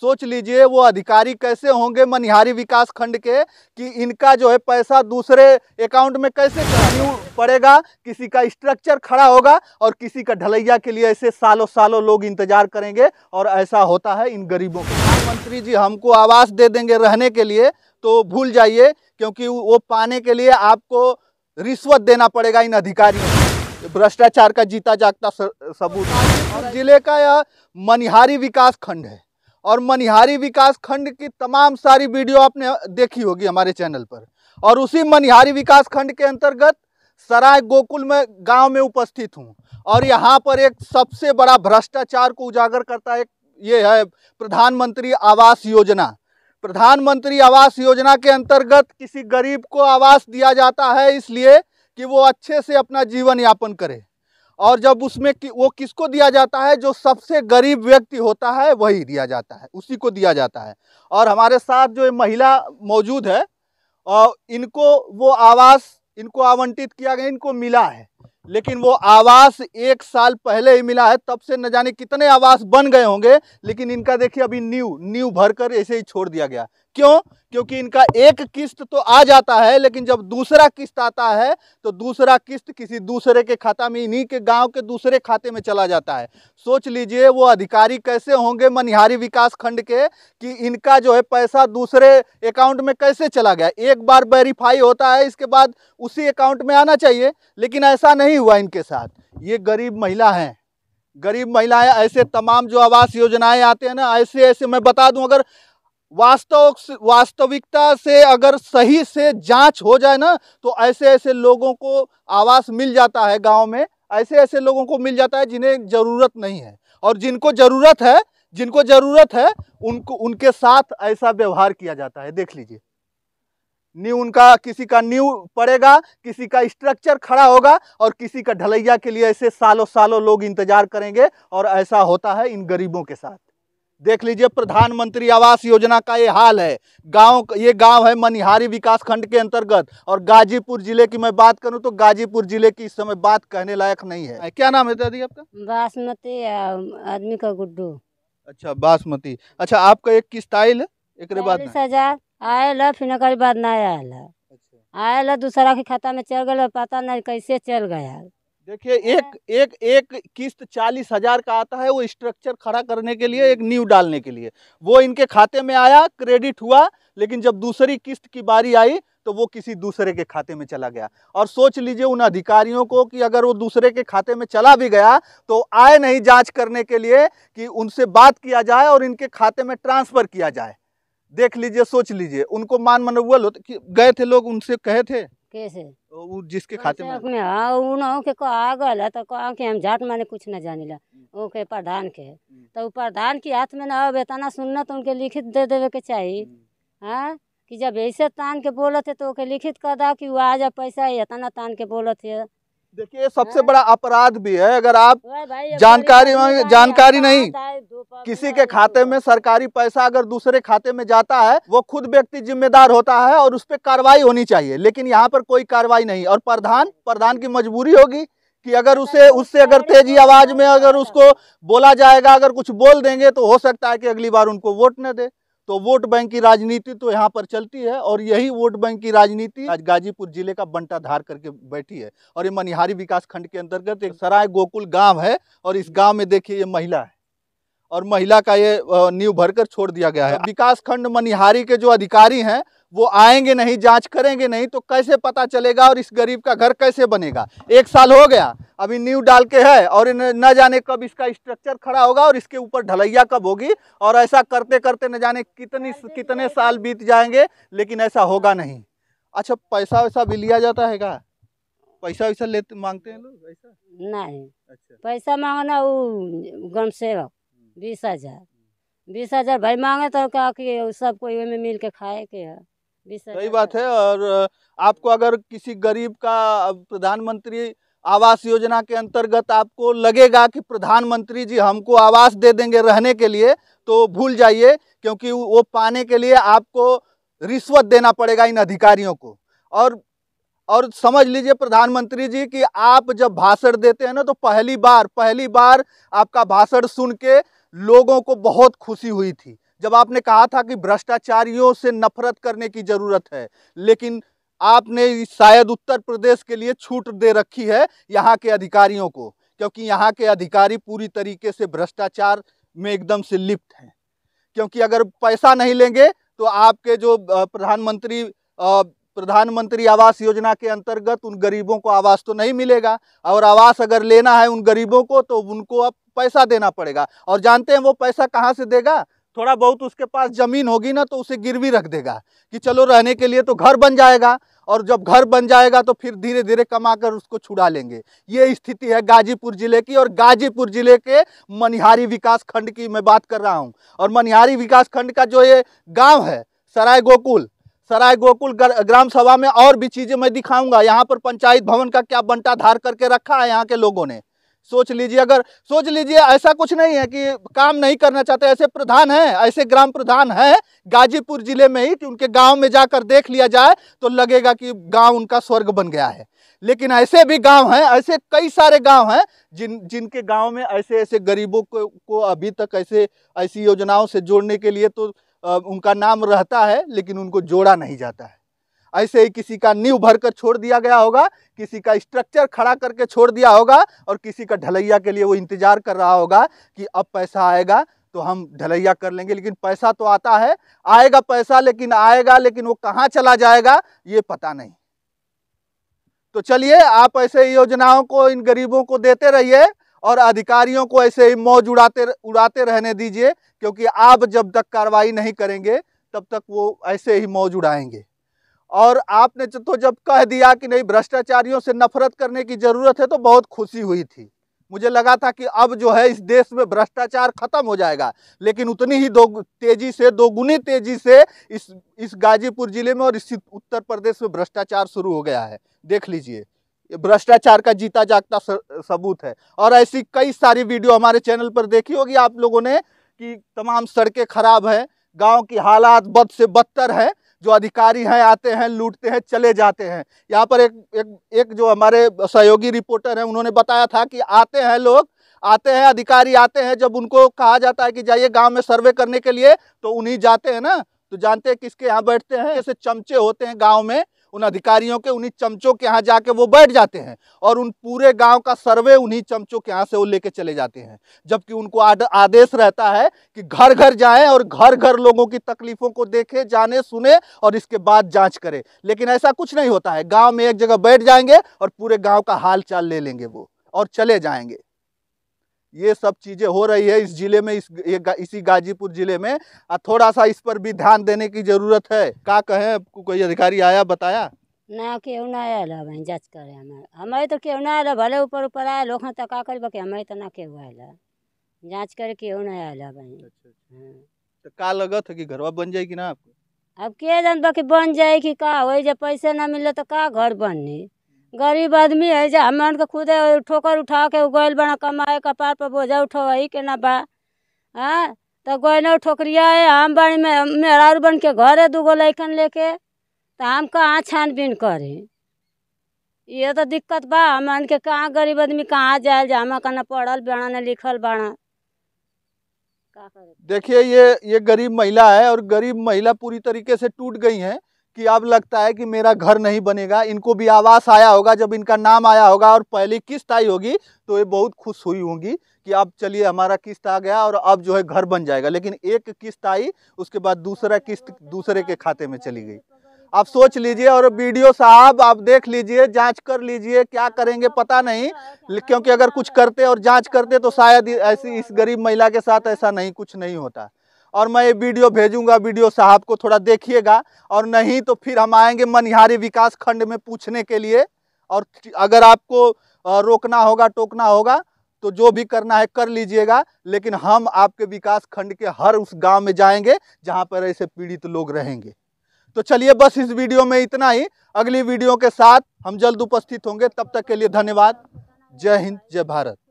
सोच लीजिए वो अधिकारी कैसे होंगे मनिहारी विकास खंड के कि इनका जो है पैसा दूसरे अकाउंट में कैसे पड़ेगा किसी का स्ट्रक्चर खड़ा होगा और किसी का ढलैया के लिए ऐसे सालों सालों लोग इंतजार करेंगे और ऐसा होता है इन गरीबों को प्रधानमंत्री जी हमको आवास दे देंगे रहने के लिए तो भूल जाइए क्योंकि वो पाने के लिए आपको रिश्वत देना पड़ेगा इन अधिकारियों भ्रष्टाचार का जीता जागता सबूत जिले का यह मनिहारी विकास खंड है और मनिहारी विकास खंड की तमाम सारी वीडियो आपने देखी होगी हमारे चैनल पर और उसी मनिहारी विकास खंड के अंतर्गत सराय गोकुल में गांव में उपस्थित हूं और यहां पर एक सबसे बड़ा भ्रष्टाचार को उजागर करता एक ये है प्रधानमंत्री आवास योजना प्रधानमंत्री आवास योजना के अंतर्गत किसी गरीब को आवास दिया जाता है इसलिए कि वो अच्छे से अपना जीवन यापन करे और जब उसमें कि, वो किसको दिया जाता है जो सबसे गरीब व्यक्ति होता है वही दिया जाता है उसी को दिया जाता है और हमारे साथ जो महिला मौजूद है और इनको वो आवास इनको आवंटित किया गया इनको मिला है लेकिन वो आवास एक साल पहले ही मिला है तब से न जाने कितने आवास बन गए होंगे लेकिन इनका देखिए अभी न्यू न्यू भरकर ऐसे ही छोड़ दिया गया क्यों क्योंकि इनका एक किस्त तो आ जाता है लेकिन जब दूसरा किस्त आता है तो दूसरा किस्त किसी दूसरे के खाता में इन्हीं के गांव के दूसरे खाते में चला जाता है सोच लीजिए वो अधिकारी कैसे होंगे मनिहारी विकास खंड के कि इनका जो है पैसा दूसरे अकाउंट में कैसे चला गया एक बार वेरीफाई होता है इसके बाद उसी अकाउंट में आना चाहिए लेकिन ऐसा नहीं हुआ इनके साथ ये गरीब महिला हैं गरीब महिलाएं ऐसे तमाम जो आवास योजनाएं आते हैं ना ऐसे ऐसे मैं बता दूं अगर वास्तव वास्तविकता से अगर सही से जांच हो जाए ना तो ऐसे ऐसे लोगों को आवास मिल जाता है गांव में ऐसे ऐसे लोगों को मिल जाता है जिन्हें ज़रूरत नहीं है और जिनको ज़रूरत है जिनको ज़रूरत है उनको उनके साथ ऐसा व्यवहार किया जाता है देख लीजिए न्यू उनका किसी का न्यू पड़ेगा किसी का स्ट्रक्चर खड़ा होगा और किसी का ढलैया के लिए ऐसे सालों सालों लोग इंतजार करेंगे और ऐसा होता है इन गरीबों के साथ देख लीजिए प्रधानमंत्री आवास योजना का ये हाल है गांव ये गांव है मनिहारी विकास खंड के अंतर्गत और गाजीपुर जिले की मैं बात करूं तो गाजीपुर जिले की इस समय बात कहने लायक नहीं है क्या नाम है दादी आपका बासमती आदमी का गुड्डू अच्छा बासमती अच्छा आपका एक किस्त आयल है एक आयल फिर बाद ना आयल है दूसरा के खाता में चल गया पता नहीं कैसे चल गया देखिए एक एक एक किस्त चालीस हजार का आता है वो स्ट्रक्चर खड़ा करने के लिए एक न्यू डालने के लिए वो इनके खाते में आया क्रेडिट हुआ लेकिन जब दूसरी किस्त की बारी आई तो वो किसी दूसरे के खाते में चला गया और सोच लीजिए उन अधिकारियों को कि अगर वो दूसरे के खाते में चला भी गया तो आए नहीं जाँच करने के लिए कि उनसे बात किया जाए और इनके खाते में ट्रांसफ़र किया जाए देख लीजिए सोच लीजिए उनको मान मनोबल गए थे लोग उनसे कहे थे कैसे वो जिसके खाते में अपने हाँ उन्हों के को आगल है तो कहा कि हम जाट माने कुछ ना जान ला वो हम्म। के प्रधान के हम्म। तो प्रधान की हाथ में ना अब इतना तो सुनना तो उनके लिखित दे देवे के चाहिए हम्म। हाँ कि जब ऐसे तान के बोलते तो लिखित कर दाओ कि वो आ जा पैसा इतना तान के बोलते है देखिए सबसे हाँ। बड़ा अपराध भी है अगर आप जानकारी जानकारी नहीं किसी के खाते में सरकारी पैसा अगर दूसरे खाते में जाता है वो खुद व्यक्ति जिम्मेदार होता है और उस पर कार्रवाई होनी चाहिए लेकिन यहाँ पर कोई कार्रवाई नहीं और प्रधान प्रधान की मजबूरी होगी कि अगर उसे उससे अगर तेजी आवाज में अगर उसको बोला जाएगा अगर कुछ बोल देंगे तो हो सकता है कि अगली बार उनको वोट न दे तो वोट बैंक की राजनीति तो यहाँ पर चलती है और यही वोट बैंक की राजनीति आज गाजीपुर जिले का बंटा धार करके बैठी है और ये मनिहारी विकास खंड के अंतर्गत एक सराय गोकुल गांव है और इस गांव में देखिए ये महिला है और महिला का ये नींव भरकर छोड़ दिया गया है विकास खंड मनिहारी के जो अधिकारी हैं वो आएंगे नहीं जांच करेंगे नहीं तो कैसे पता चलेगा और इस गरीब का घर कैसे बनेगा एक साल हो गया अभी न्यू डाल के है और न जाने कब इसका स्ट्रक्चर खड़ा होगा और इसके ऊपर ढलैया कब होगी और ऐसा करते करते न जाने कितनी कितने साल बीत जाएंगे लेकिन ऐसा होगा नहीं अच्छा पैसा वैसा भी लिया जाता है क्या पैसा वैसा लेते मांगते हैं लोग ऐसा नहीं अच्छा पैसा मांगना वो गम सेवक बीस हजार बीस हजार भाई मांगे तो क्या कि सब कोई में मिल के खाए के है बीस सही बात तो- है और आपको अगर किसी गरीब का प्रधानमंत्री आवास योजना के अंतर्गत आपको लगेगा कि प्रधानमंत्री जी हमको आवास दे देंगे रहने के लिए तो भूल जाइए क्योंकि वो पाने के लिए आपको रिश्वत देना पड़ेगा इन अधिकारियों को और और समझ लीजिए प्रधानमंत्री जी कि आप जब भाषण देते हैं ना तो पहली बार पहली बार आपका भाषण सुन के लोगों को बहुत खुशी हुई थी जब आपने कहा था कि भ्रष्टाचारियों से नफरत करने की ज़रूरत है लेकिन आपने शायद उत्तर प्रदेश के लिए छूट दे रखी है यहाँ के अधिकारियों को क्योंकि यहाँ के अधिकारी पूरी तरीके से भ्रष्टाचार में एकदम से लिप्त हैं क्योंकि अगर पैसा नहीं लेंगे तो आपके जो प्रधानमंत्री प्रधानमंत्री आवास योजना के अंतर्गत उन गरीबों को आवास तो नहीं मिलेगा और आवास अगर लेना है उन गरीबों को तो उनको अब पैसा देना पड़ेगा और जानते हैं वो पैसा कहाँ से देगा थोड़ा बहुत उसके पास ज़मीन होगी ना तो उसे गिरवी रख देगा कि चलो रहने के लिए तो घर बन जाएगा और जब घर बन जाएगा तो फिर धीरे धीरे कमा कर उसको छुड़ा लेंगे ये स्थिति है गाजीपुर ज़िले की और गाजीपुर ज़िले के मनिहारी विकास खंड की मैं बात कर रहा हूँ और मनिहारी विकास खंड का जो ये गाँव है सराय गोकुल सराय गोकुल ग्राम सभा में और भी चीज़ें मैं दिखाऊंगा यहाँ पर पंचायत भवन का क्या बंटा धार करके रखा है यहाँ के लोगों ने सोच लीजिए अगर सोच लीजिए ऐसा कुछ नहीं है कि काम नहीं करना चाहते ऐसे प्रधान हैं ऐसे ग्राम प्रधान हैं गाजीपुर जिले में ही कि उनके गांव में जाकर देख लिया जाए तो लगेगा कि गांव उनका स्वर्ग बन गया है लेकिन ऐसे भी गांव हैं ऐसे कई सारे गांव हैं जिन जिनके गांव में ऐसे ऐसे गरीबों को, को अभी तक ऐसे ऐसी योजनाओं से जोड़ने के लिए तो उनका नाम रहता है लेकिन उनको जोड़ा नहीं जाता है ऐसे ही किसी का नींव भर कर छोड़ दिया गया होगा किसी का स्ट्रक्चर खड़ा करके छोड़ दिया होगा और किसी का ढलैया के लिए वो इंतज़ार कर रहा होगा कि अब पैसा आएगा तो हम ढलैया कर लेंगे लेकिन पैसा तो आता है आएगा पैसा लेकिन आएगा लेकिन वो कहाँ चला जाएगा ये पता नहीं तो चलिए आप ऐसे योजनाओं को इन गरीबों को देते रहिए और अधिकारियों को ऐसे ही मौज उड़ाते उड़ाते रहने दीजिए क्योंकि आप जब तक कार्रवाई नहीं करेंगे तब तक वो ऐसे ही मौज उड़ाएंगे और आपने तो जब कह दिया कि नहीं भ्रष्टाचारियों से नफरत करने की ज़रूरत है तो बहुत खुशी हुई थी मुझे लगा था कि अब जो है इस देश में भ्रष्टाचार खत्म हो जाएगा लेकिन उतनी ही दो तेजी से दोगुनी तेजी से इस इस गाजीपुर ज़िले में और इस उत्तर प्रदेश में भ्रष्टाचार शुरू हो गया है देख लीजिए भ्रष्टाचार का जीता जागता सबूत है और ऐसी कई सारी वीडियो हमारे चैनल पर देखी होगी आप लोगों ने कि तमाम सड़कें खराब हैं गांव की हालात बद से बदतर हैं जो अधिकारी हैं आते हैं लूटते हैं चले जाते हैं यहाँ पर एक एक एक जो हमारे सहयोगी रिपोर्टर हैं उन्होंने बताया था कि आते हैं लोग आते हैं अधिकारी आते हैं जब उनको कहा जाता है कि जाइए गांव में सर्वे करने के लिए तो उन्हीं जाते हैं ना तो जानते हैं किसके यहाँ बैठते हैं जैसे चमचे होते हैं गाँव में उन अधिकारियों के उन्हीं चमचों के यहाँ जाके वो बैठ जाते हैं और उन पूरे गांव का सर्वे उन्हीं चमचों के यहाँ से वो लेके चले जाते हैं जबकि उनको आद, आदेश रहता है कि घर घर जाएं और घर घर लोगों की तकलीफों को देखें जाने सुने और इसके बाद जाँच करें लेकिन ऐसा कुछ नहीं होता है गाँव में एक जगह बैठ जाएंगे और पूरे गाँव का हाल चाल ले लेंगे वो और चले जाएंगे ये सब चीज़ें हो रही है इस जिले में इस ये इसी गाजीपुर जिले में और थोड़ा सा इस पर भी ध्यान देने की जरूरत है का कहें कोई अधिकारी आया बताया ना के ना आयल हमें करे तो केहू ना भले ऊपर ऊपर आया लोग तो का कर बाकी हमारे तो ना केहू आयल जांच करे केहू ना अच्छा, अच्छा। तो का लगा था कि घरवा बन जाए कि ना आपको अब के जन बाकी बन जाए कि का हो जब पैसे ना मिले तो का घर बननी गरीब आदमी है जा हम के खुदे ठोकर उठा के गोल बना कमाए कपार पर बोझा वही के ना बा हाँ तो गोयनो ठोकरिया है हम बन में मेरा बन के घर है दूगो लैकन लेके तो हम कहाँ छानबीन करें ये तो दिक्कत बा हम के कहाँ गरीब आदमी कहाँ जाए जा हम कना पढ़ल बाना ना लिखल बना देखिए ये ये गरीब महिला है और गरीब महिला पूरी तरीके से टूट गई है कि अब लगता है कि मेरा घर नहीं बनेगा इनको भी आवास आया होगा जब इनका नाम आया होगा और पहली किस्त आई होगी तो ये बहुत खुश हुई होंगी कि अब चलिए हमारा किस्त आ गया और अब जो है घर बन जाएगा लेकिन एक किस्त आई उसके बाद दूसरा किस्त दूसरे के खाते में चली गई आप सोच लीजिए और वीडियो साहब आप देख लीजिए जांच कर लीजिए क्या करेंगे पता नहीं क्योंकि अगर कुछ करते और जांच करते तो शायद ऐसी इस गरीब महिला के साथ ऐसा नहीं कुछ नहीं होता और मैं ये वीडियो भेजूंगा वीडियो साहब को थोड़ा देखिएगा और नहीं तो फिर हम आएंगे मनिहारी विकास खंड में पूछने के लिए और अगर आपको रोकना होगा टोकना होगा तो जो भी करना है कर लीजिएगा लेकिन हम आपके विकास खंड के हर उस गांव में जाएंगे जहां पर ऐसे पीड़ित लोग रहेंगे तो चलिए बस इस वीडियो में इतना ही अगली वीडियो के साथ हम जल्द उपस्थित होंगे तब तक के लिए धन्यवाद जय हिंद जय भारत